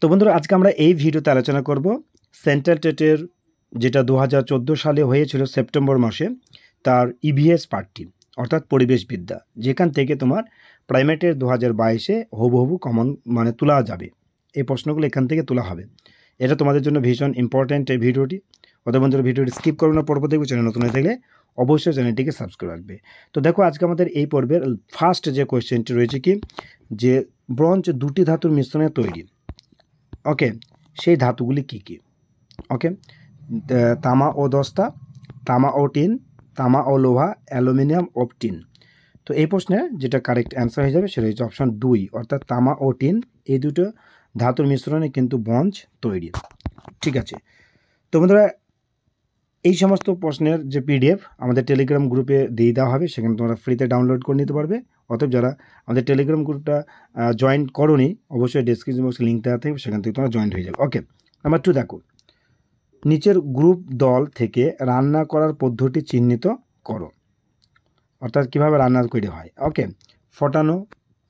তো বন্ধুরা আজকে আমরা এই ভিডিওতে আলোচনা করব সেন্ট্রাল টেটের যেটা দু সালে হয়েছিল সেপ্টেম্বর মাসে তার ইভিএস e পার্টটি অর্থাৎ পরিবেশবিদ্যা যেখান থেকে তোমার প্রাইমেটের দু হাজার বাইশে হবু কমন মানে তোলা যাবে এই প্রশ্নগুলো এখান থেকে তোলা হবে এটা তোমাদের জন্য ভীষণ ইম্পর্ট্যান্ট এই ভিডিওটি অত বন্ধুরা ভিডিওটি স্কিপ করবো না পর্ব দেখবো চ্যানেল নতুন হয়ে থাকলে অবশ্যই চ্যানেলটিকে সাবস্ক্রাইব রাখবে তো দেখো আজকে আমাদের এই পর্বের ফার্স্ট যে কোয়েশ্চেনটি রয়েছে কি যে ব্রঞ্জ দুটি ধাতুর মিশ্রণে তৈরি ওকে সেই ধাতুগুলি কি কি ওকে তামা ও দস্তা তামা ও টিন তামা ও লোহা অ্যালুমিনিয়াম ও টিন তো এই প্রশ্নের যেটা কারেক্ট অ্যান্সার হয়ে যাবে সেটা হচ্ছে অপশান দুই অর্থাৎ তামা ও টিন এই দুটো ধাতুর মিশ্রণে কিন্তু বঞ্চ তৈরি ঠিক আছে তো বন্ধুরা এই সমস্ত প্রশ্নের যে পিডিএফ আমাদের টেলিগ্রাম গ্রুপে দিয়ে দেওয়া হবে সেখানে তোমরা ফ্রিতে ডাউনলোড করে নিতে পারবে অতএব যারা আমাদের টেলিগ্রাম গ্রুপটা জয়েন করনি অবশ্যই ডেসক্রিপশন বক্সে লিঙ্ক দেওয়া থাকবে সেখান থেকে তোমরা জয়েন হয়ে যাবে ওকে নাম্বার টু দেখো নিচের গ্রুপ দল থেকে রান্না করার পদ্ধতি চিহ্নিত করো অর্থাৎ কীভাবে রান্না করে হয় ওকে ফটানো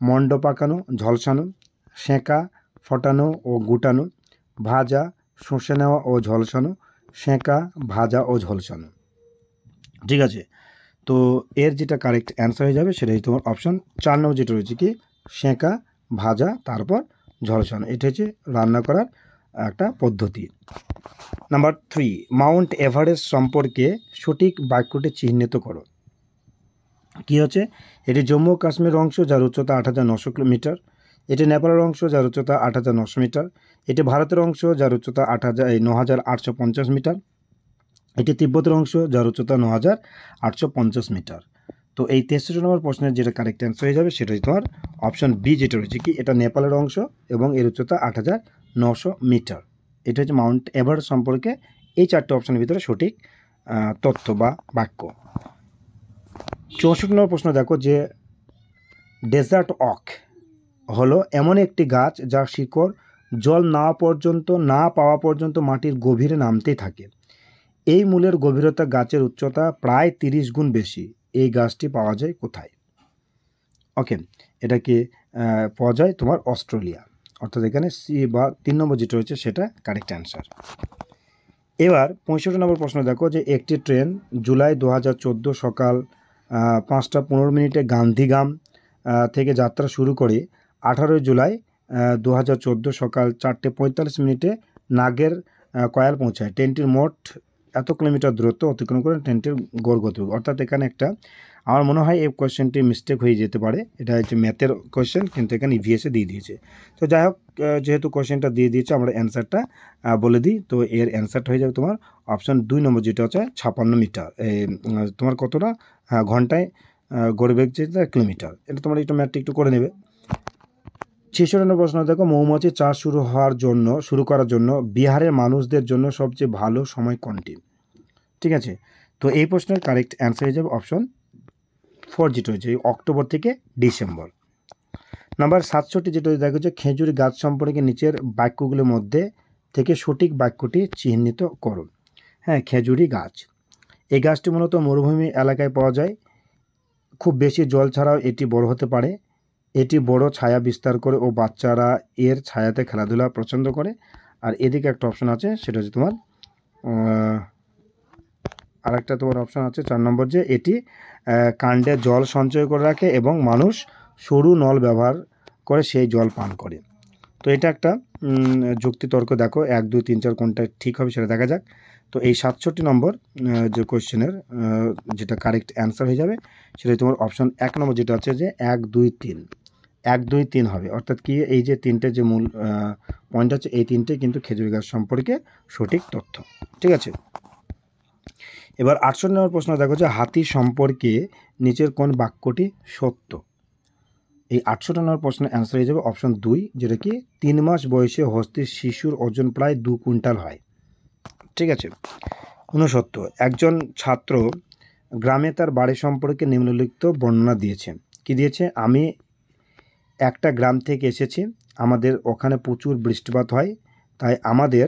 মণ্ড পাকানো ঝলসানো সেঁকা ফটানো ও গুটানো ভাজা শোষে নেওয়া ও ঝলসানো সেঁকা ভাজা ও ঝলসানো ঠিক আছে তো এর যেটা কারেক্ট অ্যান্সার হয়ে যাবে সেটাই তোমার অপশন চার নম্বর যেটা রয়েছে কি সেঁকা ভাজা তারপর ঝলসানো এটা হচ্ছে রান্না করার একটা পদ্ধতি নাম্বার থ্রি মাউন্ট এভারেস্ট সম্পর্কে সঠিক বাক্যটি চিহ্নিত করো কি হচ্ছে এটি জম্মু কাশ্মীর অংশ যার উচ্চতা আট হাজার নশো কিলোমিটার এটি নেপালের অংশ যার উচ্চতা আট হাজার নশো মিটার এটি ভারতের অংশ যার উচ্চতা আট হাজার ন হাজার আটশো পঞ্চাশ মিটার এটি তিব্বতের অংশ যার উচ্চতা ন হাজার আটশো পঞ্চাশ মিটার তো এই তেষট্টি নম্বর প্রশ্নের যেটা কারেক্ট অ্যান্সার হয়ে যাবে সেটা তোমার অপশান বি যেটা রয়েছে কি এটা নেপালের অংশ এবং এর উচ্চতা আট হাজার নশো মিটার এটা হচ্ছে মাউন্ট এভারেস্ট সম্পর্কে এই চারটে অপশানের ভিতরে সঠিক তথ্য বা বাক্য চৌষট্টি নম্বর প্রশ্ন দেখো যে ডেজার্ট অক হলো এমন একটি গাছ যার শিকড় জল না পর্যন্ত না পাওয়া পর্যন্ত মাটির গভীরে নামতেই থাকে এই মূলের গভীরতা গাছের উচ্চতা প্রায় তিরিশ গুণ বেশি এই গাছটি পাওয়া যায় কোথায় ওকে এটাকে পাওয়া যায় তোমার অস্ট্রেলিয়া অর্থাৎ এখানে সি বা তিন নম্বর যেটা রয়েছে সেটা কারেক্ট অ্যান্সার এবার পঁয়ষট্টি নম্বর প্রশ্ন দেখো যে একটি ট্রেন জুলাই দু সকাল পাঁচটা পনেরো মিনিটে গান্ধীগ্রাম থেকে যাত্রা শুরু করে আঠারোই জুলাই দু সকাল চারটে পঁয়তাল্লিশ মিনিটে নাগের কয়াল পৌঁছায় ট্রেনটির মোট এত কিলোমিটার দূরত্ব অতিক্রম করে ট্রেনটির গড় গতি অর্থাৎ এখানে একটা আমার মনে হয় এই কোয়েশ্চেনটি মিস্টেক হয়ে যেতে পারে এটা হচ্ছে ম্যাথের কোয়েশ্চেন কিন্তু এখানে ইভিএসে দিয়ে দিয়েছে তো যাই হোক যেহেতু কোয়েশ্চেনটা দিয়ে দিয়েছে আমরা অ্যান্সারটা বলে দিই তো এর অ্যান্সারটা হয়ে যাবে তোমার অপশন দুই নম্বর যেটা হচ্ছে ছাপান্ন মিটার তোমার কতটা হ্যাঁ, ঘন্টায় গড়বে যেটা কিলোমিটার এটা তোমার একটু ম্যাথটা একটু করে নেবে ছেষট্টি প্রশ্ন দেখো মৌমাছি চাষ শুরু হওয়ার জন্য শুরু করার জন্য বিহারের মানুষদের জন্য সবচেয়ে ভালো সময় কোনটি ঠিক আছে তো এই প্রশ্নের কারেক্ট অ্যান্সার হয়ে যাবে অপশন ফোর যেটা হয়েছে অক্টোবর থেকে ডিসেম্বর নাম্বার সাতষট্টি যেটা দেখা হচ্ছে খেঁজুরি গাছ সম্পর্কে নিচের বাক্যগুলোর মধ্যে থেকে সঠিক বাক্যটি চিহ্নিত করুন হ্যাঁ খেজুরি গাছ এই গাছটি মূলত মরুভূমি এলাকায় পাওয়া যায় খুব বেশি জল ছাড়াও এটি বড় হতে পারে এটি বড় ছায়া বিস্তার করে ও বাচ্চারা এর ছায়াতে খেলাধুলা পছন্দ করে আর এদিকে একটা অপশন আছে সেটা হচ্ছে তোমার আরেকটা তোমার অপশন আছে চার নম্বর যে এটি কাণ্ডে জল সঞ্চয় করে রাখে এবং মানুষ সরু নল ব্যবহার করে সেই জল পান করে তো এটা একটা যুক্তিতর্ক দেখো এক দুই তিন চার কোনটা ঠিক হবে সেটা দেখা যাক তো এই সাতষট্টি নম্বর যে কোয়েশ্চেনের যেটা কারেক্ট অ্যান্সার হয়ে যাবে সেটা তোমার অপশান এক নম্বর যেটা আছে যে এক দুই তিন এক দুই তিন হবে অর্থাৎ কি এই যে তিনটে যে মূল পয়েন্ট আছে এই তিনটে কিন্তু খেজুর গাছ সম্পর্কে সঠিক তথ্য ঠিক আছে এবার আটশো নম্বর প্রশ্ন দেখো যে হাতি সম্পর্কে নিচের কোন বাক্যটি সত্য এই আটশো নম্বর প্রশ্নের অ্যান্সার হয়ে যাবে অপশন দুই যেটা কি তিন মাস বয়সে হস্তির শিশুর ওজন প্রায় দু কুইন্টাল হয় ঠিক আছে ঊনসত্তর একজন ছাত্র গ্রামে তার বাড়ি সম্পর্কে নিম্নলিখিত বর্ণনা দিয়েছে কি দিয়েছে আমি একটা গ্রাম থেকে এসেছি আমাদের ওখানে প্রচুর বৃষ্টিপাত হয় তাই আমাদের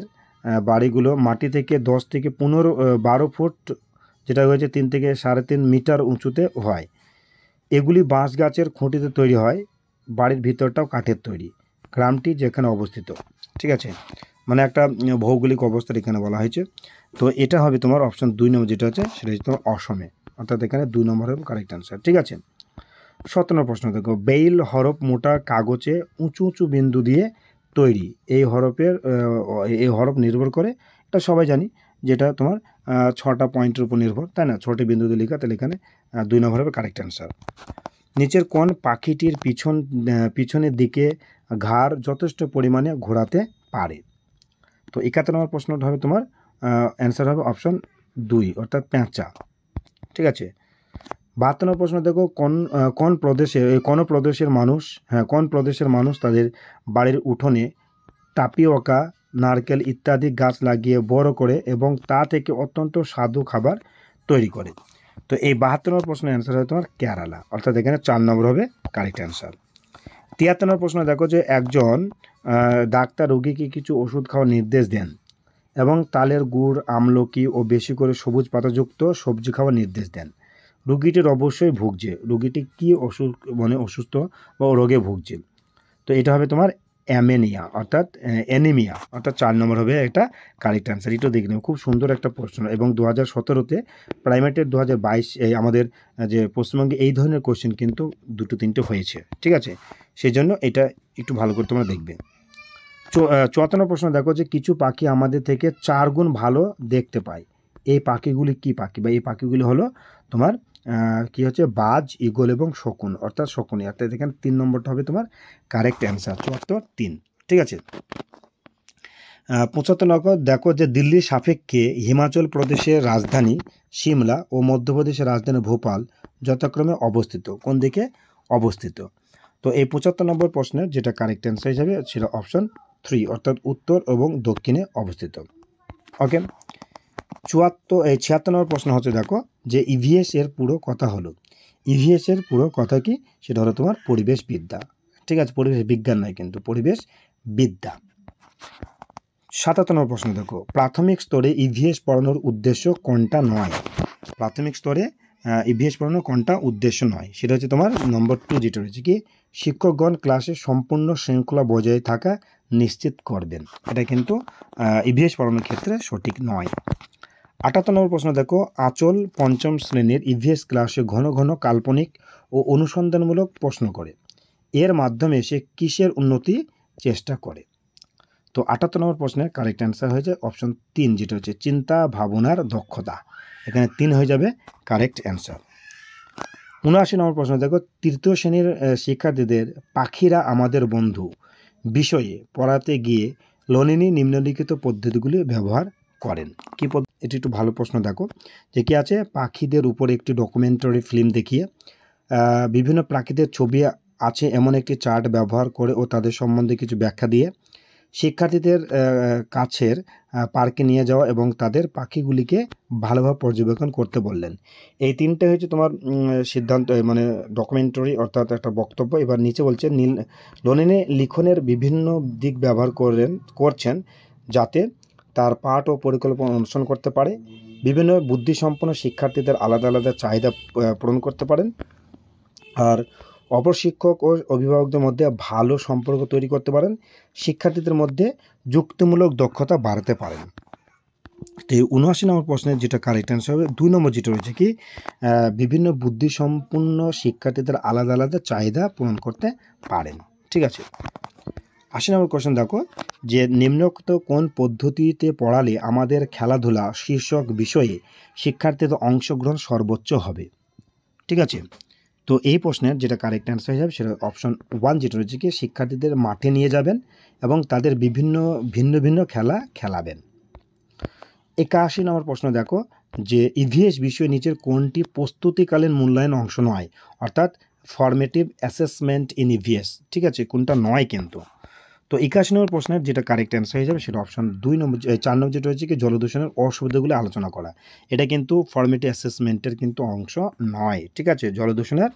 বাড়িগুলো মাটি থেকে দশ থেকে পনেরো বারো ফুট যেটা হয়েছে তিন থেকে সাড়ে তিন মিটার উঁচুতে হয় এগুলি বাঁশ গাছের খুঁটিতে তৈরি হয় বাড়ির ভিতরটাও কাঠের তৈরি গ্রামটি যেখানে অবস্থিত ঠিক আছে মানে একটা ভৌগোলিক অবস্থার এখানে বলা হয়েছে তো এটা হবে তোমার অপশন দুই নম্বর যেটা হচ্ছে সেটা হচ্ছে তোমার অসমে অর্থাৎ এখানে দুই নম্বর হবে কারেক্ট অ্যান্সার ঠিক আছে সতেরো প্রশ্ন দেখো বেইল হরফ মোটা কাগজে উঁচু উঁচু বিন্দু দিয়ে তৈরি এই হরফের এই হরফ নির্ভর করে এটা সবাই জানি যেটা তোমার ছটা পয়েন্টের উপর নির্ভর তাই না ছটি বিন্দুতে লেখা তাহলে এখানে দুই নম্বর হবে কারেক্ট অ্যান্সার নিচের কোন পাখিটির পিছন পিছনের দিকে ঘাড় যথেষ্ট পরিমাণে ঘোরাতে পারে তো একাত্তর নম্বর প্রশ্নটা হবে তোমার অ্যান্সার হবে অপশন দুই অর্থাৎ প্যাঁচা ঠিক আছে বাহাত্তর নম্বর প্রশ্ন দেখো কোন কোন প্রদেশে কোন প্রদেশের মানুষ হ্যাঁ কোন প্রদেশের মানুষ তাদের বাড়ির উঠোনে টাপিওকা নারকেল ইত্যাদি গাছ লাগিয়ে বড় করে এবং তা থেকে অত্যন্ত স্বাদু খাবার তৈরি করে তো এই বাহাত্তর নম্বর প্রশ্নের অ্যান্সার হবে তোমার কেরালা অর্থাৎ এখানে চার নম্বর হবে কারেক্ট অ্যান্সার তিয়াত্তর নম্বর প্রশ্ন দেখো যে একজন ডাক্তার রোগীকে কিছু ওষুধ খাওয়ার নির্দেশ দেন এবং তালের গুড় আমলকি ও বেশি করে সবুজ পাতাযুক্ত সবজি খাওয়ার নির্দেশ দেন রুগীটির অবশ্যই ভুগছে রুগীটি কি অসুখ মানে অসুস্থ বা রোগে ভুগছে তো এটা হবে তোমার অ্যামেনিয়া অর্থাৎ অ্যানিমিয়া অর্থাৎ চার নম্বর হবে একটা কারেক্ট অ্যান্সার এটাও দেখে নেব খুব সুন্দর একটা প্রশ্ন এবং দু হাজার সতেরোতে প্রাইমেটের দু হাজার বাইশ আমাদের যে পশ্চিমবঙ্গে এই ধরনের কোশ্চেন কিন্তু দুটো তিনটে হয়েছে ঠিক আছে সেই জন্য এটা একটু ভালো করে তোমরা দেখবে চুয়াত্তর প্রশ্ন দেখো যে কিছু পাখি আমাদের থেকে চার গুণ ভালো দেখতে পায় এই পাখিগুলি কি পাখি বা এই পাখিগুলি হলো তোমার কি হচ্ছে বাজ ইগল এবং শকুন অর্থাৎ শকুনি অর্থাৎ এখানে তিন নম্বরটা হবে তোমার কারেক্ট অ্যান্সার চুয়াত্তর তিন ঠিক আছে পঁচাত্তর নম্বর দেখো যে দিল্লির সাপেক্ষে হিমাচল প্রদেশের রাজধানী সিমলা ও মধ্যপ্রদেশের রাজধানী ভোপাল যথাক্রমে অবস্থিত কোন দিকে অবস্থিত তো এই পঁচাত্তর নম্বর প্রশ্নের যেটা কারেক্ট অ্যান্সার হিসাবে ছিল অপশন থ্রি অর্থাৎ উত্তর এবং দক্ষিণে অবস্থিত ওকে চুয়াত্তর এই ছিয়াত্তর নম্বর প্রশ্ন হচ্ছে দেখো যে ইভিএস e এর পুরো কথা হলো ইভিএস e এর পুরো কথা কি সেটা হলো তোমার পরিবেশ বিদ্যা ঠিক আছে পরিবেশ বিজ্ঞান নয় কিন্তু পরিবেশ বিদ্যা সাতাত্তর নম্বর প্রশ্ন দেখো প্রাথমিক স্তরে ইভিএস e পড়ানোর উদ্দেশ্য কোনটা নয় প্রাথমিক স্তরে ইভিএস পড়ানোর কোনটা উদ্দেশ্য নয় সেটা হচ্ছে তোমার নম্বর টু যেটা রয়েছে কি শিক্ষকগণ ক্লাসে সম্পূর্ণ শৃঙ্খলা বজায় থাকা নিশ্চিত করবেন এটা কিন্তু ইভিএস পড়ানোর ক্ষেত্রে সঠিক নয় আটাত্তর নম্বর প্রশ্ন দেখো আচল পঞ্চম শ্রেণীর ইভিএস ক্লাসে ঘন ঘন কাল্পনিক ও অনুসন্ধানমূলক প্রশ্ন করে এর মাধ্যমে সে কিসের উন্নতি চেষ্টা করে তো আটাত্তর নম্বর প্রশ্নের কারেক্ট অ্যান্সার হয়েছে অপশন তিন যেটা হচ্ছে চিন্তা ভাবনার দক্ষতা এখানে তিন হয়ে যাবে কারেক্ট অ্যান্সার উনআশি নম্বর প্রশ্ন দেখো তৃতীয় শ্রেণীর শিক্ষার্থীদের পাখিরা আমাদের বন্ধু বিষয়ে পড়াতে গিয়ে লনিনি নিম্নলিখিত পদ্ধতিগুলি ব্যবহার করেন কি এটি একটু ভালো প্রশ্ন দেখো যে কি আছে পাখিদের উপর একটি ডকুমেন্টারি ফিল্ম দেখিয়ে বিভিন্ন প্রাকৃতিক ছবি আছে এমন একটি চার্ট ব্যবহার করে ও তাদের সম্বন্ধে কিছু ব্যাখ্যা দিয়ে শিক্ষার্থীদের কাছের পার্কে নিয়ে যাওয়া এবং তাদের পাখিগুলিকে ভালোভাবে পর্যবেক্ষণ করতে বললেন এই তিনটে হচ্ছে তোমার সিদ্ধান্ত মানে ডকুমেন্টারি অর্থাৎ একটা বক্তব্য এবার নিচে বলছে নীল লোনেনে লিখনের বিভিন্ন দিক ব্যবহার করেন করছেন যাতে তার পাঠ ও পরিকল্পনা অনুসরণ করতে পারে বিভিন্ন বুদ্ধিসম্পন্ন শিক্ষার্থীদের আলাদা আলাদা চাহিদা পূরণ করতে পারেন আর অপর শিক্ষক ও অভিভাবকদের মধ্যে ভালো সম্পর্ক তৈরি করতে পারেন শিক্ষার্থীদের মধ্যে যুক্তিমূলক দক্ষতা বাড়াতে পারেন তো এই উনআশি নম্বর প্রশ্নের যেটা কারেক্ট অ্যান্সার হবে দুই নম্বর যেটা রয়েছে কি বিভিন্ন বুদ্ধিসম্পন্ন শিক্ষার্থীদের আলাদা আলাদা চাহিদা পূরণ করতে পারেন ঠিক আছে আশি নম্বর কোশ্চেন দেখো যে নিম্নোক্ত কোন পদ্ধতিতে পড়ালে আমাদের খেলাধুলা শীর্ষক বিষয়ে শিক্ষার্থীদের অংশগ্রহণ সর্বোচ্চ হবে ঠিক আছে তো এই প্রশ্নের যেটা কারেক্ট অ্যান্সার হিসাবে সেটা অপশন ওয়ান যেটা রয়েছে কি শিক্ষার্থীদের মাঠে নিয়ে যাবেন এবং তাদের বিভিন্ন ভিন্ন ভিন্ন খেলা খেলাবেন একাশি নম্বর প্রশ্ন দেখো যে ইভিএস বিষয় নিচের কোনটি প্রস্তুতিকালীন মূল্যায়ন অংশ নয় অর্থাৎ ফর্মেটিভ অ্যাসেসমেন্ট ইন ইভিএস ঠিক আছে কোনটা নয় কিন্তু তো একাশি নম্বর প্রশ্নের যেটা কারেক্ট অ্যান্সার হয়ে যাবে সেটা অপশন দুই নম্বর চার নম্বর যেটা হচ্ছে কি জলদূষণের অসুবিধাগুলো আলোচনা করা এটা কিন্তু ফর্মেটি অ্যাসেসমেন্টের কিন্তু অংশ নয় ঠিক আছে জলদূষণের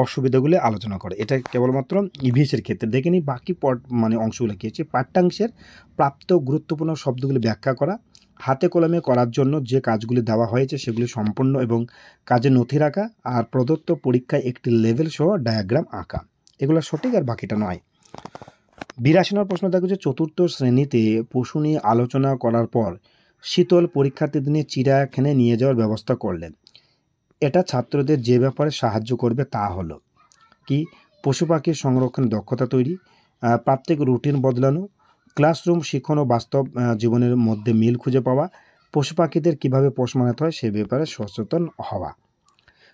অসুবিধাগুলি আলোচনা করে এটা কেবলমাত্র ইভিএসের ক্ষেত্রে দেখে নিই বাকি পট মানে অংশগুলো কী হচ্ছে পাঠ্যাংশের প্রাপ্ত গুরুত্বপূর্ণ শব্দগুলি ব্যাখ্যা করা হাতে কলমে করার জন্য যে কাজগুলি দেওয়া হয়েছে সেগুলি সম্পূর্ণ এবং কাজে নথি রাখা আর প্রদত্ত পরীক্ষায় একটি লেভেল সহ ডায়াগ্রাম আঁকা এগুলো সঠিক আর বাকিটা নয় বিরাশি নম্বর প্রশ্ন যে চতুর্থ শ্রেণীতে পশু নিয়ে আলোচনা করার পর শীতল পরীক্ষার্থী পরীক্ষার্থীদের চিড়িয়াখানে নিয়ে যাওয়ার ব্যবস্থা করলেন এটা ছাত্রদের যে ব্যাপারে সাহায্য করবে তা হলো কি পশু পাখির সংরক্ষণ দক্ষতা তৈরি প্রাত্যিক রুটিন বদলানো ক্লাসরুম শিক্ষণ ও বাস্তব জীবনের মধ্যে মিল খুঁজে পাওয়া পশু পাখিদের কীভাবে পোষ মানাতে হয় সে ব্যাপারে সচেতন হওয়া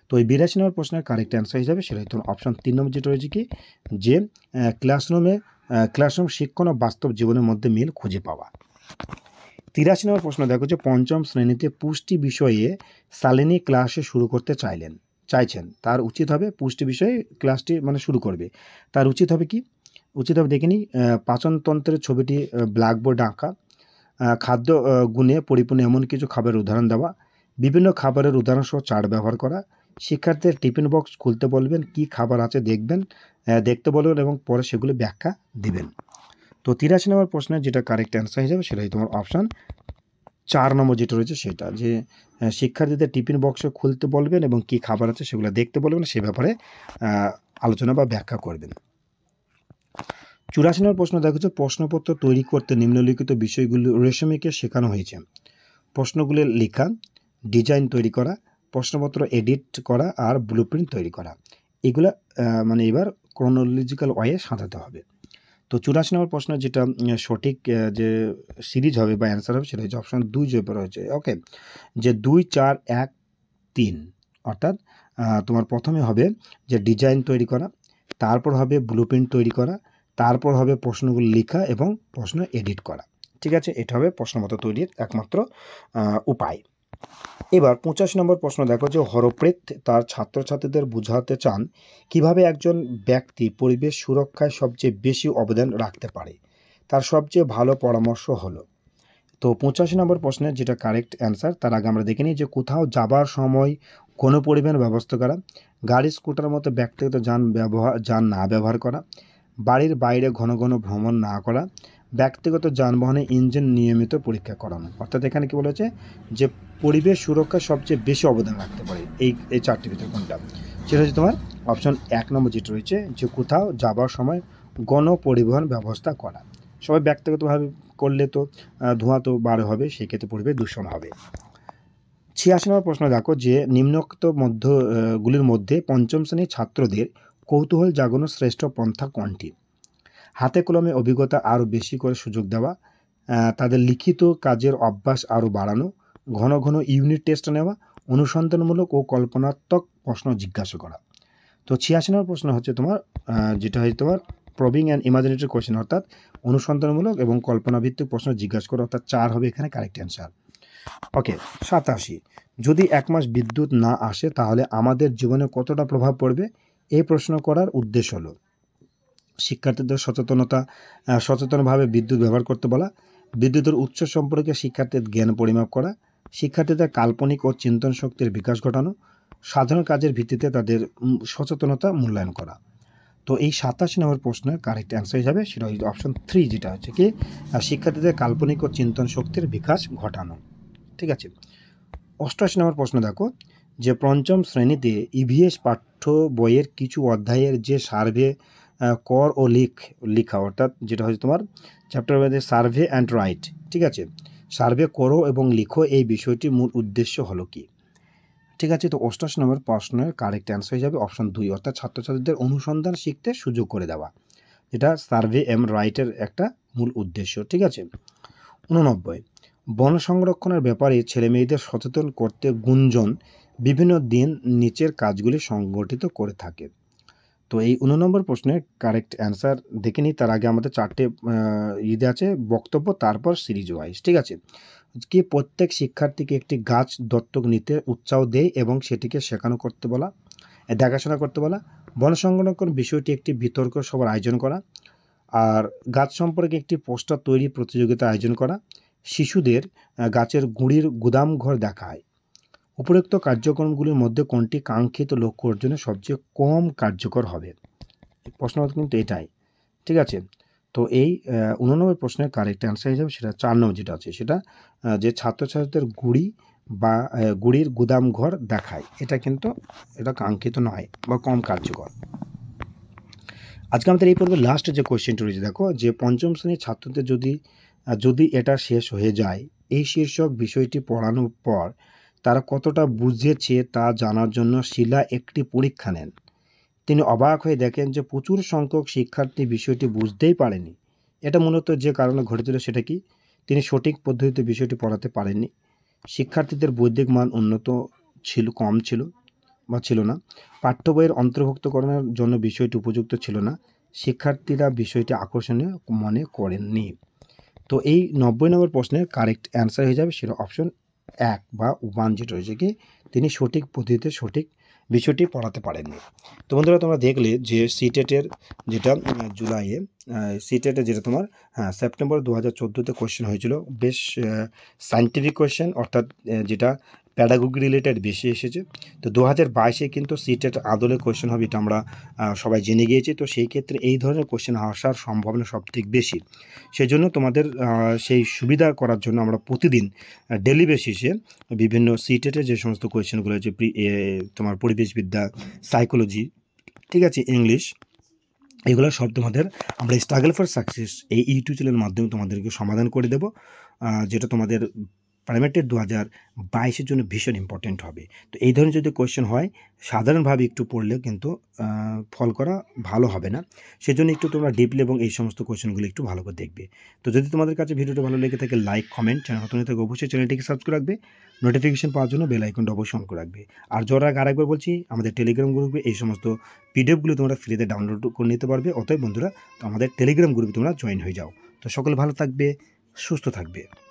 তো এই বিরাশি নম্বর প্রশ্নের কারেক্ট অ্যান্সার হিসাবে সেটা অপশন তিন নম্বর যেটা রয়েছে কি যে ক্লাসরুমে ক্লাসরুম শিক্ষণ ও বাস্তব জীবনের মধ্যে মিল খুঁজে পাওয়া তিরাশি নম্বর প্রশ্ন দেখো যে পঞ্চম শ্রেণীতে পুষ্টি বিষয়ে সালিনী ক্লাসে শুরু করতে চাইলেন চাইছেন তার উচিত হবে পুষ্টি বিষয়ে ক্লাসটি মানে শুরু করবে তার উচিত হবে কি উচিত হবে দেখিনি পাচনতন্ত্রের ছবিটি ব্ল্যাকবোর্ড আঁকা খাদ্য গুণে পরিপূর্ণ এমন কিছু খাবারের উদাহরণ দেওয়া বিভিন্ন খাবারের উদাহরণসহ চার্ট ব্যবহার করা শিক্ষার্থীদের টিফিন বক্স খুলতে বলবেন কি খাবার আছে দেখবেন দেখতে বলবেন এবং পরে সেগুলো ব্যাখ্যা দিবেন তো তিরাশি নম্বর প্রশ্নের যেটা কারেক্ট অ্যান্সার যাবে সেটাই তোমার অপশান চার নম্বর যেটা রয়েছে সেটা যে শিক্ষার্থীদের টিফিন বক্স খুলতে বলবেন এবং কি খাবার আছে সেগুলো দেখতে বলবেন সে ব্যাপারে আলোচনা বা ব্যাখ্যা করবেন চুরাশি নম্বর প্রশ্ন দেখেছে প্রশ্নপত্র তৈরি করতে নিম্নলিখিত বিষয়গুলো রেশমিকে শেখানো হয়েছে প্রশ্নগুলো লেখা ডিজাইন তৈরি করা প্রশ্নপত্র এডিট করা আর ব্লু তৈরি করা এগুলো মানে এবার ক্রোনোলজিক্যাল ওয়ে সাজাতে হবে তো চুরাশি নম্বর প্রশ্ন যেটা সঠিক যে সিরিজ হবে বা অ্যান্সার হবে সেটা হচ্ছে অপশান দুই যে রয়েছে ওকে যে দুই চার এক তিন অর্থাৎ তোমার প্রথমে হবে যে ডিজাইন তৈরি করা তারপর হবে ব্লু তৈরি করা তারপর হবে প্রশ্নগুলো লেখা এবং প্রশ্ন এডিট করা ঠিক আছে এটা হবে প্রশ্নমতো তৈরির একমাত্র উপায় এবার পঁচাশি নম্বর প্রশ্ন দেখো যে হরপ্রেত তার ছাত্রছাত্রীদের বোঝাতে চান কিভাবে একজন ব্যক্তি পরিবেশ সুরক্ষায় সবচেয়ে বেশি অবদান রাখতে পারে তার সবচেয়ে ভালো পরামর্শ হলো তো পঁচাশি নম্বর প্রশ্নের যেটা কারেক্ট অ্যান্সার তার আগে আমরা দেখে নিই যে কোথাও যাবার সময় কোনো পরিবহন ব্যবস্থা করা গাড়ি স্কুটার মতো ব্যক্তিগত যান ব্যবহার যান না ব্যবহার করা বাড়ির বাইরে ঘন ঘন ভ্রমণ না করা ব্যক্তিগত যানবাহনে ইঞ্জিন নিয়মিত পরীক্ষা করানো অর্থাৎ এখানে কী বলেছে যে পরিবেশ সুরক্ষা সবচেয়ে বেশি অবদান রাখতে পারে এই এই চারটি ভিতরে কোনটা সেটা হচ্ছে তোমার অপশন এক নম্বর যেটা রয়েছে যে কোথাও যাবার সময় গণপরিবহন ব্যবস্থা করা সবাই ব্যক্তিগতভাবে করলে তো ধোঁয়া তো বারো হবে সেক্ষেত্রে পরিবেশ দূষণ হবে ছিয়াশি নম্বর প্রশ্ন দেখো যে নিম্নোক্ত মধ্যগুলির মধ্যে পঞ্চম শ্রেণীর ছাত্রদের কৌতূহল জাগানোর শ্রেষ্ঠ পন্থা কোনটি হাতে কলমে অভিজ্ঞতা আরও বেশি করে সুযোগ দেওয়া তাদের লিখিত কাজের অভ্যাস আরও বাড়ানো ঘন ঘন ইউনিট টেস্ট নেওয়া অনুসন্ধানমূলক ও কল্পনাত্মক প্রশ্ন জিজ্ঞাসা করা তো ছিয়াশি নম্বর প্রশ্ন হচ্ছে তোমার যেটা হয় তোমার প্রবিং অ্যান্ড ইমাজিনেটিভ কোয়েশ্চেন অর্থাৎ অনুসন্ধানমূলক এবং কল্পনাভিত্তিক প্রশ্ন জিজ্ঞাসা করা অর্থাৎ চার হবে এখানে কারেক্ট অ্যান্সার ওকে সাতাশি যদি এক মাস বিদ্যুৎ না আসে তাহলে আমাদের জীবনে কতটা প্রভাব পড়বে এই প্রশ্ন করার উদ্দেশ্য হলো শিক্ষার্থীদের সচেতনতা সচেতনভাবে বিদ্যুৎ ব্যবহার করতে বলা বিদ্যুতের উৎস সম্পর্কে শিক্ষার্থীর জ্ঞান পরিমাপ করা শিক্ষার্থীদের কাল্পনিক ও চিন্তন শক্তির বিকাশ ঘটানো সাধারণ কাজের ভিত্তিতে তাদের সচেতনতা মূল্যায়ন করা তো এই সাতাশ নম্বর প্রশ্নের কারেক্ট অ্যান্সার হিসাবে সেটা অপশন থ্রি যেটা হচ্ছে কি শিক্ষার্থীদের কাল্পনিক ও চিন্তন শক্তির বিকাশ ঘটানো ঠিক আছে অষ্টআশি নম্বর প্রশ্ন দেখো যে পঞ্চম শ্রেণীতে ইভিএস e পাঠ্য বইয়ের কিছু অধ্যায়ের যে সার্ভে কর ও লিখ লিখা অর্থাৎ যেটা হচ্ছে তোমার চ্যাপ্টার ওয়াইজে সার্ভে অ্যান্ড রাইট ঠিক আছে সার্ভে করো এবং লিখো এই বিষয়টির মূল উদ্দেশ্য হলো কি ঠিক আছে তো অষ্টাশ নম্বর প্রশ্নের কারেক্ট অ্যান্সার হিসাবে অপশন দুই অর্থাৎ ছাত্রছাত্রীদের অনুসন্ধান শিখতে সুযোগ করে দেওয়া এটা সার্ভে এম রাইটের একটা মূল উদ্দেশ্য ঠিক আছে উননব্বই বন সংরক্ষণের ব্যাপারে ছেলেমেয়েদের সচেতন করতে গুঞ্জন বিভিন্ন দিন নিচের কাজগুলি সংগঠিত করে থাকে তো এই উন নম্বর প্রশ্নের কারেক্ট অ্যান্সার দেখে নিই তার আগে আমাদের চারটে ইয়ে আছে বক্তব্য তারপর সিরিজ ওয়াইজ ঠিক আছে কি প্রত্যেক শিক্ষার্থীকে একটি গাছ দত্তক নিতে উৎসাহ দেয় এবং সেটিকে শেখানো করতে বলা দেখাশোনা করতে বলা বন সংরক্ষণ বিষয়টি একটি বিতর্ক সবার আয়োজন করা আর গাছ সম্পর্কে একটি পোস্টার তৈরি প্রতিযোগিতা আয়োজন করা শিশুদের গাছের গুঁড়ির গুদাম ঘর দেখায় উপরোক্ত কার্যক্রমগুলির মধ্যে কোনটি কাঙ্ক্ষিত লক্ষ্য অর্জনে সবচেয়ে কম কার্যকর হবে প্রশ্ন কিন্তু এটাই ঠিক আছে তো এই উননব্বই প্রশ্নের কারেক্ট অ্যান্সার হিসাবে সেটা চার নম্বর যেটা আছে সেটা যে ছাত্রছাত্রীদের গুড়ি বা গুড়ির গুদাম ঘর দেখায় এটা কিন্তু এটা কাঙ্ক্ষিত নয় বা কম কার্যকর আজকে আমাদের এই পর্বে লাস্ট যে কোয়েশ্চেনটি রয়েছে দেখো যে পঞ্চম শ্রেণীর ছাত্রদের যদি যদি এটা শেষ হয়ে যায় এই শীর্ষক বিষয়টি পড়ানোর পর তারা কতটা বুঝেছে তা জানার জন্য শিলা একটি পরীক্ষা নেন তিনি অবাক হয়ে দেখেন যে প্রচুর সংখ্যক শিক্ষার্থী বিষয়টি বুঝতেই পারেনি এটা মূলত যে কারণে ঘটেছিল সেটা কি তিনি সঠিক পদ্ধতিতে বিষয়টি পড়াতে পারেননি শিক্ষার্থীদের বৈদিক মান উন্নত ছিল কম ছিল বা ছিল না পাঠ্য বইয়ের অন্তর্ভুক্তকরণের জন্য বিষয়টি উপযুক্ত ছিল না শিক্ষার্থীরা বিষয়টি আকর্ষণীয় মনে করেননি তো এই নব্বই নম্বর প্রশ্নের কারেক্ট অ্যান্সার হয়ে যাবে সেটা অপশন এক বা ওয়ান জিরো রয়েছে কি তিনি সঠিক পদ্ধতিতে সঠিক বিষয়টি পড়াতে পারেননি তো বন্ধুরা তোমরা দেখলে যে সিটেটের যেটা জুলাইয়ে সিটেটে যেটা তোমার হ্যাঁ সেপ্টেম্বর দু হাজার চোদ্দোতে কোয়েশ্চেন হয়েছিল বেশ সায়েন্টিফিক কোয়েশ্চেন অর্থাৎ যেটা প্যাডাগুগি রিলেটেড বেশি এসেছে তো দু হাজার বাইশে কিন্তু সিটের আদলে কোয়েশ্চেন হবে এটা আমরা সবাই জেনে গিয়েছি তো সেই ক্ষেত্রে এই ধরনের কোয়েশ্চেন আসার সম্ভাবনা সবথেকে বেশি সেজন্য তোমাদের সেই সুবিধা করার জন্য আমরা প্রতিদিন ডেলি বেসিসে বিভিন্ন সিটেটে যে সমস্ত কোয়েশ্চেনগুলো হয়েছে তোমার পরিবেশবিদ্যা সাইকোলজি ঠিক আছে ইংলিশ এগুলো সব তোমাদের আমরা স্ট্রাগল ফর সাকসেস এই ইউটিউব চ্যানেলের মাধ্যমে তোমাদেরকে সমাধান করে দেব যেটা তোমাদের প্রাইমেটের দু হাজার বাইশের জন্য ভীষণ ইম্পর্টেন্ট হবে তো এই ধরনের যদি কোয়েশ্চেন হয় সাধারণভাবে একটু পড়লে কিন্তু ফল করা ভালো হবে না সেজন্য একটু তোমরা ডিপলি এবং এই সমস্ত কোয়েশ্চেনগুলো একটু ভালো করে দেখবে তো যদি তোমাদের কাছে ভিডিওটা ভালো লেগে থাকে লাইক কমেন্ট চ্যানেল নতুন থেকে অবশ্যই চ্যানেলটিকে সাবস্ক্রাইব রাখবে নোটিফিকেশন পাওয়ার জন্য বেল আইকনটা অবশ্যই অন করে রাখবে আর যারা আরেকবার বলছি আমাদের টেলিগ্রাম গ্রুপে এই সমস্ত পিডিএফগুলো তোমরা ফ্রিতে ডাউনলোড করে নিতে পারবে অতএব বন্ধুরা তো আমাদের টেলিগ্রাম গ্রুপে তোমরা জয়েন হয়ে যাও তো সকলে ভালো থাকবে সুস্থ থাকবে